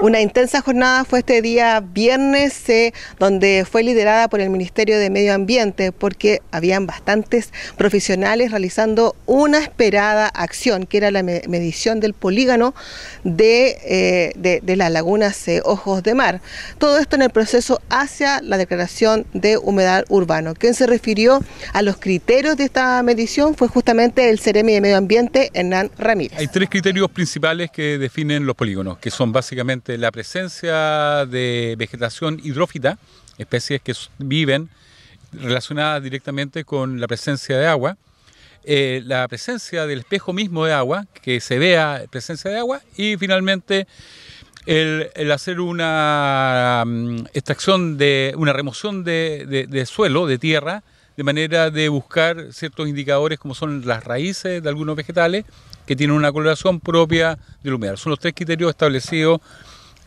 Una intensa jornada fue este día viernes, eh, donde fue liderada por el Ministerio de Medio Ambiente, porque habían bastantes profesionales realizando una esperada acción, que era la medición del polígono eh, de, de, las lagunas eh, Ojos de Mar. Todo esto en el proceso hacia la declaración de humedad urbano. Quien se refirió a los criterios de esta medición fue justamente el Ceremi de Medio Ambiente, Hernán Ramírez. Hay tres criterios principales que definen los polígonos, que son básicamente este, la presencia de vegetación hidrófita, especies que viven relacionadas directamente con la presencia de agua, eh, la presencia del espejo mismo de agua, que se vea presencia de agua, y finalmente el, hacer una mm, extracción de una remoción de, de suelo, de tierra, de manera de buscar ciertos indicadores como son las raíces de algunos vegetales que tienen una coloración propia del humedal. Son los tres criterios establecidos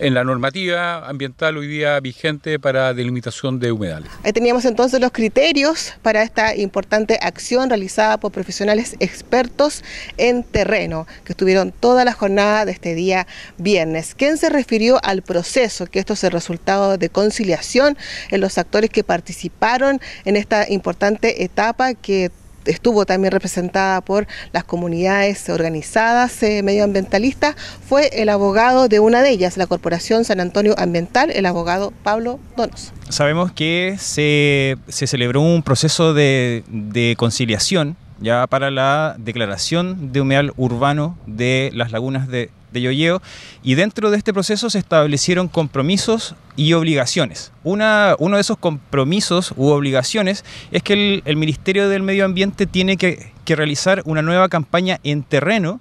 en la normativa ambiental hoy día vigente para delimitación de humedales. Ahí teníamos entonces los criterios para esta importante acción realizada por profesionales expertos en terreno que estuvieron toda la jornada de este día viernes. ¿Quién se refirió al proceso? Que esto es el resultado de conciliación en los actores que participaron en esta importante etapa que estuvo también representada por las comunidades organizadas eh, medioambientalistas, fue el abogado de una de ellas, la Corporación San Antonio Ambiental, el abogado Pablo Donos. Sabemos que se, celebró un proceso de, de conciliación ya para la declaración de humedal urbano de las lagunas de de Yoyeo, y dentro de este proceso se establecieron compromisos y obligaciones. uno de esos compromisos u obligaciones es que el, Ministerio del Medio Ambiente tiene que, que realizar una nueva campaña en terreno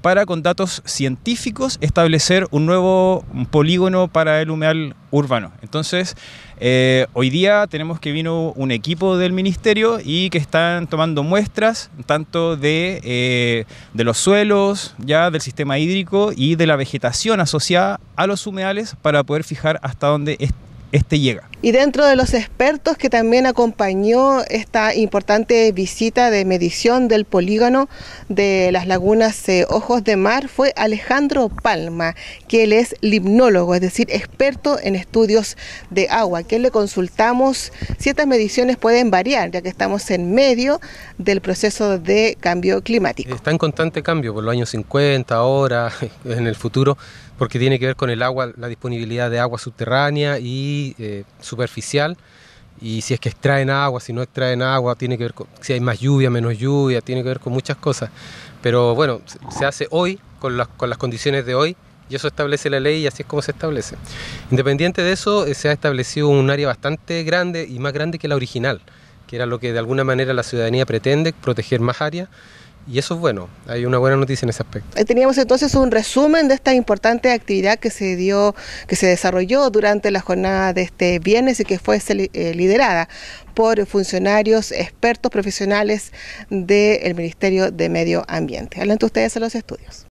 para con datos científicos establecer un nuevo polígono para el humedal urbano. Entonces, eh, hoy día tenemos que vino un equipo del ministerio y que están tomando muestras tanto eh, de, los suelos, ya del sistema hídrico y de la vegetación asociada a los humedales para poder fijar hasta dónde está este llega. Y dentro de los expertos que también acompañó esta importante visita de medición del polígono de las lagunas eh, Ojos de Mar fue Alejandro Palma, que él es limnólogo, es decir, experto en estudios de agua, que le consultamos. si estas mediciones pueden variar, ya que estamos en medio del proceso de cambio climático. Está en constante cambio por los años 50, ahora, en el futuro, porque tiene que ver con el agua, la disponibilidad de agua subterránea y eh, superficial y si es que extraen agua, si no extraen agua, tiene que ver con si hay más lluvia, menos lluvia, tiene que ver con muchas cosas. Pero bueno, se hace hoy, con las, con las condiciones de hoy, y eso establece la ley y así es como se establece. Independiente de eso, eh, se ha establecido un área bastante grande y más grande que la original, que era lo que de alguna manera la ciudadanía pretende, proteger más áreas y eso es bueno, hay una buena noticia en ese aspecto. Eh, teníamos entonces un resumen de esta importante actividad que se dio, que se desarrolló durante la jornada de este viernes y que fue eh, liderada por funcionarios, expertos profesionales del Ministerio de Medio Ambiente. Adelante ustedes a los estudios.